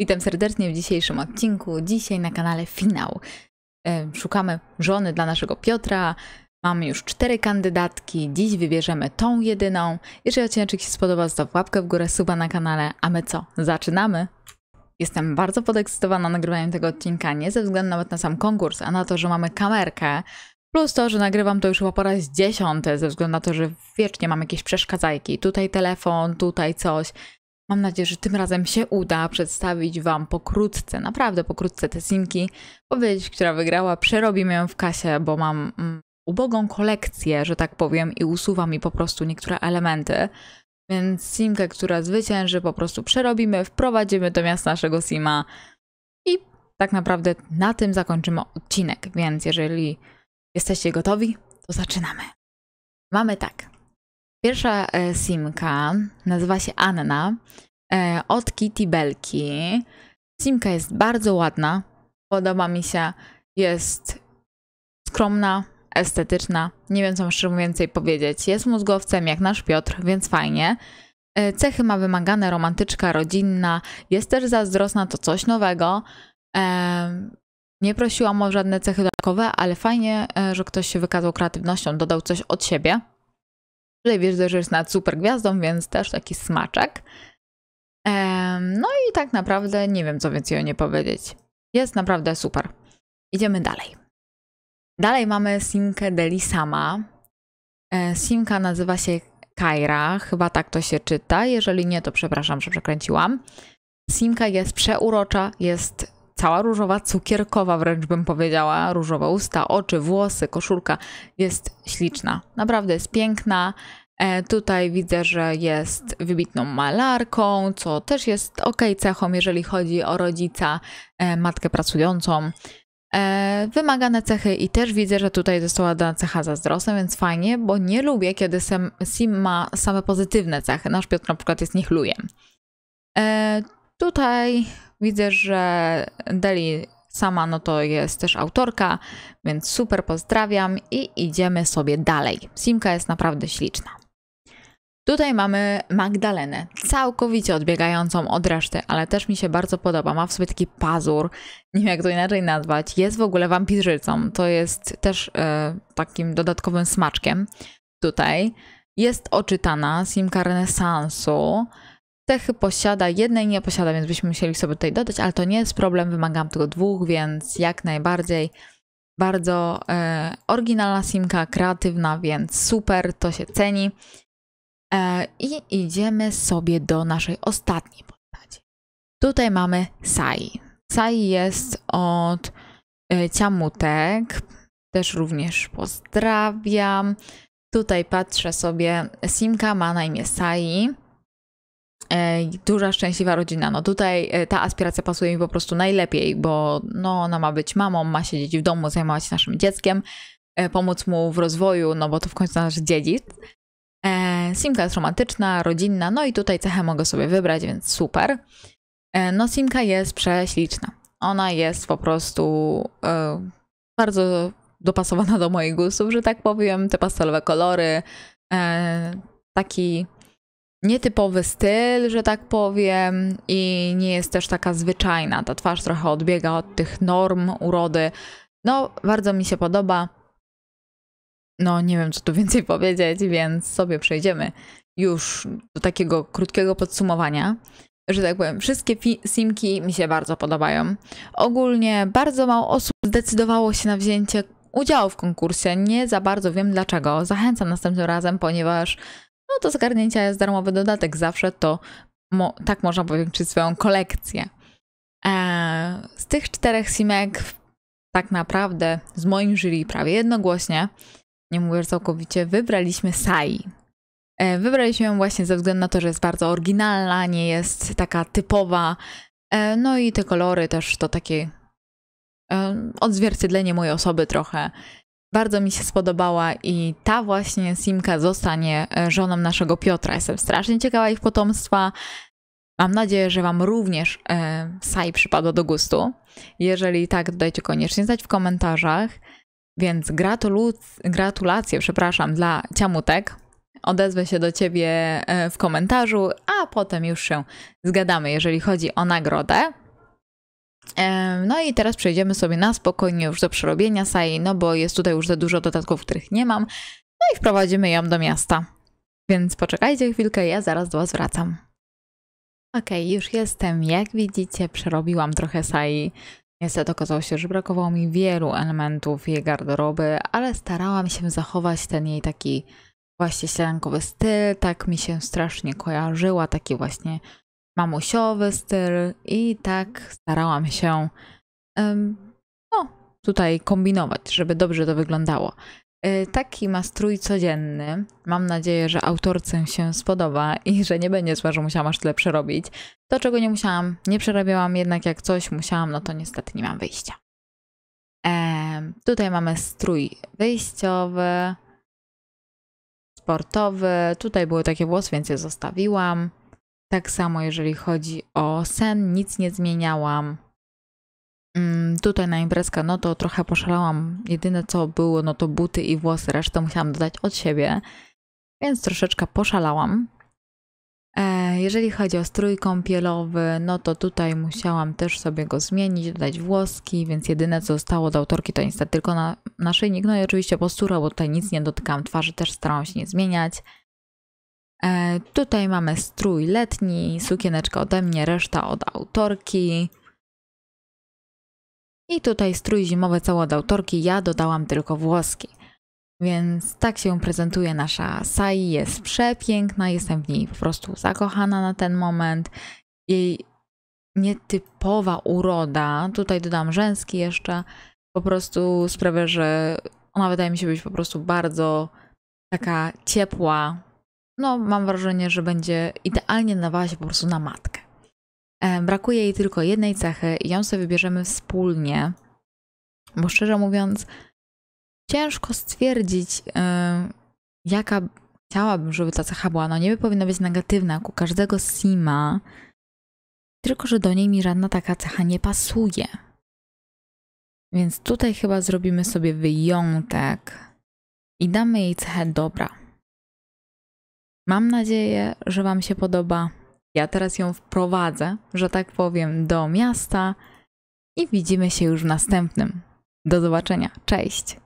Witam serdecznie w dzisiejszym odcinku. Dzisiaj na kanale finał. E, szukamy żony dla naszego Piotra. Mamy już cztery kandydatki. Dziś wybierzemy tą jedyną. Jeżeli odcinek się spodoba, zostaw łapkę w górę, suba na kanale. A my co? Zaczynamy! Jestem bardzo podekscytowana nagrywaniem tego odcinka, nie ze względu nawet na sam konkurs, a na to, że mamy kamerkę, Plus to, że nagrywam to już chyba po raz dziesiąty, ze względu na to, że wiecznie mam jakieś przeszkadzajki. Tutaj telefon, tutaj coś. Mam nadzieję, że tym razem się uda przedstawić Wam pokrótce, naprawdę pokrótce te simki, powiedzieć, która wygrała, przerobimy ją w kasie, bo mam mm, ubogą kolekcję, że tak powiem, i usuwa mi po prostu niektóre elementy. Więc simkę, która zwycięży, po prostu przerobimy, wprowadzimy do miasta naszego sima i tak naprawdę na tym zakończymy odcinek. Więc jeżeli jesteście gotowi, to zaczynamy. Mamy tak. Pierwsza e, simka nazywa się Anna e, od Kitty Belki. Simka jest bardzo ładna, podoba mi się, jest skromna, estetyczna. Nie wiem, co muszę więcej powiedzieć. Jest mózgowcem jak nasz Piotr, więc fajnie. E, cechy ma wymagane, romantyczka, rodzinna, jest też zazdrosna, to coś nowego. Nie prosiłam o żadne cechy dodatkowe, ale fajnie, że ktoś się wykazał kreatywnością, dodał coś od siebie. Tutaj wiesz, że jest nad super gwiazdą, więc też taki smaczek. No i tak naprawdę nie wiem, co więcej o nie powiedzieć. Jest naprawdę super. Idziemy dalej. Dalej mamy Simkę Delisama. E, Simka nazywa się Kaira, chyba tak to się czyta. Jeżeli nie, to przepraszam, że przekręciłam. Simka jest przeurocza, jest cała różowa, cukierkowa wręcz bym powiedziała, różowe usta, oczy, włosy, koszulka jest śliczna. Naprawdę jest piękna. E, tutaj widzę, że jest wybitną malarką, co też jest ok cechą, jeżeli chodzi o rodzica, e, matkę pracującą. E, wymagane cechy i też widzę, że tutaj została dana cecha zazdrosna, więc fajnie, bo nie lubię, kiedy Sim, Sim ma same pozytywne cechy. Nasz Piotr na przykład jest niechlujem. E, tutaj Widzę, że Deli sama no to jest też autorka, więc super pozdrawiam i idziemy sobie dalej. Simka jest naprawdę śliczna. Tutaj mamy Magdalenę, całkowicie odbiegającą od reszty, ale też mi się bardzo podoba. Ma w sobie taki pazur, nie wiem jak to inaczej nazwać. Jest w ogóle wampirzycą, to jest też e, takim dodatkowym smaczkiem tutaj. Jest oczytana, Simka renesansu, cechy posiada, jednej nie posiada, więc byśmy musieli sobie tutaj dodać, ale to nie jest problem, wymagam tylko dwóch, więc jak najbardziej bardzo e, oryginalna simka, kreatywna, więc super, to się ceni. E, I idziemy sobie do naszej ostatniej postaci. Tutaj mamy Sai. Sai jest od e, Ciamutek, też również pozdrawiam. Tutaj patrzę sobie, simka ma na imię Sai E, duża, szczęśliwa rodzina. No tutaj e, ta aspiracja pasuje mi po prostu najlepiej, bo no, ona ma być mamą, ma siedzieć w domu, zajmować się naszym dzieckiem, e, pomóc mu w rozwoju, no bo to w końcu nasz dziedzic. Simka jest romantyczna, rodzinna, no i tutaj cechę mogę sobie wybrać, więc super. No Simka jest prześliczna. Ona jest po prostu bardzo dopasowana do moich gustów, że tak powiem. Te pastelowe kolory, taki nietypowy styl, że tak powiem, i nie jest też taka zwyczajna. Ta twarz trochę odbiega od tych norm urody. No, bardzo mi się podoba. No, nie wiem, co tu więcej powiedzieć, więc sobie przejdziemy już do takiego krótkiego podsumowania. Że tak powiem, wszystkie simki mi się bardzo podobają. Ogólnie bardzo mało osób zdecydowało się na wzięcie udziału w konkursie. Nie za bardzo wiem dlaczego. Zachęcam następnym razem, ponieważ no to zgarnięcia jest darmowy dodatek. Zawsze to mo tak można powiększyć swoją kolekcję. Eee, z tych czterech simek tak naprawdę z moim jury prawie jednogłośnie, nie mówię całkowicie, wybraliśmy Sai. Eee, wybraliśmy ją właśnie ze względu na to, że jest bardzo oryginalna, nie jest taka typowa. Eee, no i te kolory też to takie e, odzwierciedlenie mojej osoby trochę. Bardzo mi się spodobała i ta właśnie Simka zostanie e, żoną naszego Piotra. Jestem strasznie ciekawa ich potomstwa. Mam nadzieję, że Wam również e, Sai przypadła do gustu. Jeżeli tak, dajcie koniecznie znać w komentarzach. Więc gratulacje, przepraszam, dla Ciamutek. Odezwę się do Ciebie e, w komentarzu, a potem już się zgadamy, jeżeli chodzi o nagrodę. No i teraz przejdziemy sobie na spokojnie już do przerobienia sai, no bo jest tutaj już za dużo dodatków, których nie mam. No i wprowadzimy ją do miasta. Więc poczekajcie chwilkę, ja zaraz do Was wracam. Ok, już jestem. Jak widzicie, przerobiłam trochę sai. Niestety okazało się, że brakowało mi wielu elementów jej garderoby, ale starałam się zachować ten jej taki właśnie ściankowy styl. Tak mi się strasznie kojarzyła, taki właśnie mamusiowy styl i tak starałam się no, tutaj kombinować, żeby dobrze to wyglądało. Y, taki ma strój codzienny. Mam nadzieję, że autorce się spodoba i że nie będzie zła, że musiałam aż tyle przerobić. To, czego nie musiałam, nie przerabiałam, jednak jak coś musiałam, no to niestety nie mam wyjścia. Eee, tutaj mamy strój wyjściowy, sportowy. Tutaj były takie włosy, więc je zostawiłam. Tak samo jeżeli chodzi o sen, nic nie zmieniałam. Mm, tutaj na imprezkę, no to trochę poszalałam. Jedyne co było, no to buty i włosy, resztę musiałam dodać od siebie, więc troszeczkę poszalałam. E, jeżeli chodzi o strój kąpielowy, no to tutaj musiałam też sobie go zmienić, dodać włoski, więc jedyne co zostało do autorki to niestety tylko na, naszyjnik, no i oczywiście postura, bo tutaj nic nie dotykam twarzy, też starałam się nie zmieniać. E, tutaj mamy strój letni, sukieneczka ode mnie, reszta od autorki. I tutaj strój zimowy cały od autorki, ja dodałam tylko włoski. Więc tak się prezentuje nasza Sai, jest przepiękna, jestem w niej po prostu zakochana na ten moment. Jej nietypowa uroda, tutaj dodam rzęski jeszcze, po prostu sprawia, że ona wydaje mi się być po prostu bardzo taka ciepła, no mam wrażenie, że będzie idealnie nadawała się po prostu na matkę. E, brakuje jej tylko jednej cechy i ją sobie wybierzemy wspólnie, bo szczerze mówiąc, ciężko stwierdzić, yy, jaka chciałabym, żeby ta cecha była. No niby powinna być negatywna ku każdego sima, tylko że do niej mi żadna taka cecha nie pasuje. Więc tutaj chyba zrobimy sobie wyjątek i damy jej cechę dobra. Mam nadzieję, że Wam się podoba. Ja teraz ją wprowadzę, że tak powiem, do miasta i widzimy się już w następnym. Do zobaczenia. Cześć!